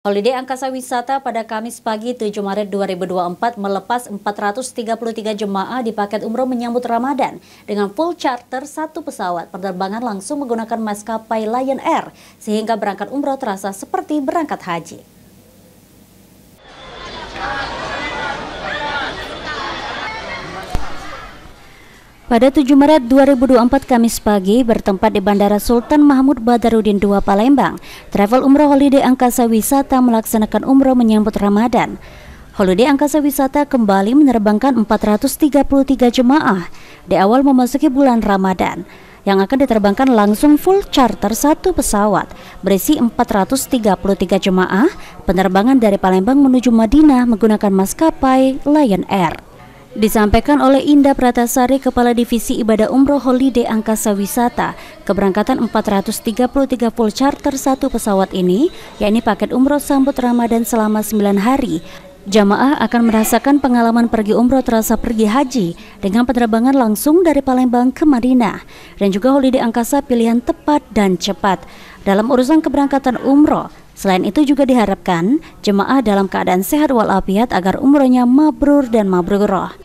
Holiday Angkasa Wisata pada Kamis pagi 7 Maret 2024 melepas 433 jemaah di paket umroh menyambut Ramadan dengan full charter satu pesawat penerbangan langsung menggunakan maskapai Lion Air sehingga berangkat umroh terasa seperti berangkat haji. Pada 7 Maret 2024 Kamis pagi bertempat di Bandara Sultan Mahmud Badarudin II Palembang, Travel Umroh Holiday Angkasa Wisata melaksanakan umroh menyambut Ramadan. Holiday Angkasa Wisata kembali menerbangkan 433 jemaah di awal memasuki bulan Ramadan yang akan diterbangkan langsung full charter satu pesawat berisi 433 jemaah penerbangan dari Palembang menuju Madinah menggunakan maskapai Lion Air. Disampaikan oleh Indah Pratasari, Kepala Divisi Ibadah Umroh Holiday Angkasa Wisata, keberangkatan 433 full charter satu pesawat ini, yakni paket umroh sambut Ramadan selama 9 hari, Jamaah akan merasakan pengalaman pergi umroh terasa pergi haji dengan penerbangan langsung dari Palembang ke Madinah dan juga holiday angkasa pilihan tepat dan cepat. Dalam urusan keberangkatan umroh, Selain itu juga diharapkan jemaah dalam keadaan sehat walafiat agar umrohnya mabrur dan mabrurah.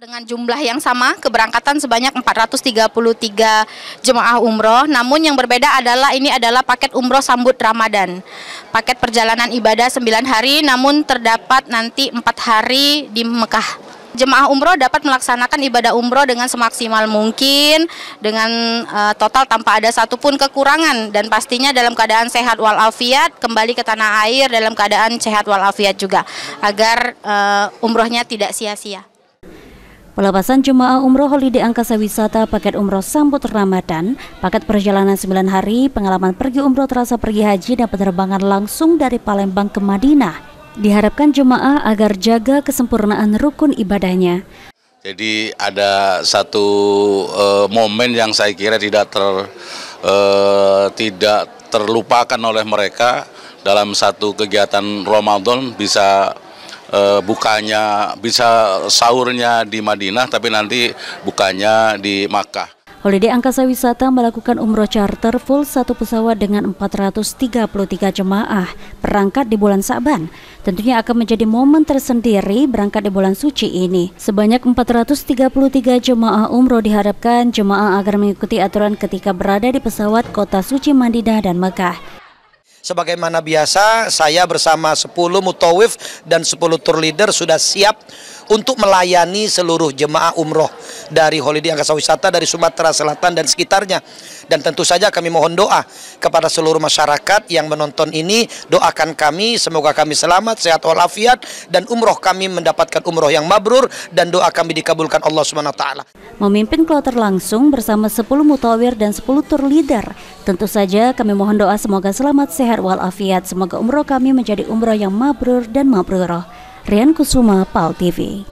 Dengan jumlah yang sama, keberangkatan sebanyak 433 jemaah umroh. Namun yang berbeda adalah ini adalah paket umroh sambut Ramadan. Paket perjalanan ibadah 9 hari, namun terdapat nanti 4 hari di Mekah jemaah umroh dapat melaksanakan ibadah umroh dengan semaksimal mungkin dengan uh, total tanpa ada satupun kekurangan dan pastinya dalam keadaan sehat walafiat kembali ke tanah air dalam keadaan sehat walafiat juga agar uh, umrohnya tidak sia-sia. Pelepasan jemaah umroh Holiday Angkasa Wisata paket umroh sambut Ramadan, paket perjalanan 9 hari, pengalaman pergi umroh terasa pergi haji dan penerbangan langsung dari Palembang ke Madinah Diharapkan jemaah agar jaga kesempurnaan rukun ibadahnya. Jadi ada satu uh, momen yang saya kira tidak ter uh, tidak terlupakan oleh mereka dalam satu kegiatan Ramadan bisa uh, bukanya bisa sahurnya di Madinah tapi nanti bukanya di Makkah. Holiday Angkasa Wisata melakukan umroh charter full satu pesawat dengan 433 jemaah berangkat di bulan Saban. Tentunya akan menjadi momen tersendiri berangkat di bulan suci ini. Sebanyak 433 jemaah umroh diharapkan jemaah agar mengikuti aturan ketika berada di pesawat kota suci Madinah dan Mekah. Sebagaimana biasa, saya bersama 10 mutawif dan 10 tour leader sudah siap untuk melayani seluruh jemaah umroh dari Holiday Angkasa Wisata dari Sumatera Selatan dan sekitarnya. Dan tentu saja kami mohon doa kepada seluruh masyarakat yang menonton ini, doakan kami semoga kami selamat, sehat walafiat dan umroh kami mendapatkan umroh yang mabrur dan doa kami dikabulkan Allah Subhanahu wa taala. Memimpin kloter langsung bersama 10 mutawir dan 10 tour leader. Tentu saja kami mohon doa semoga selamat, sehat walafiat, semoga umroh kami menjadi umroh yang mabrur dan mabruroh. Rian Kusuma, PAL TV.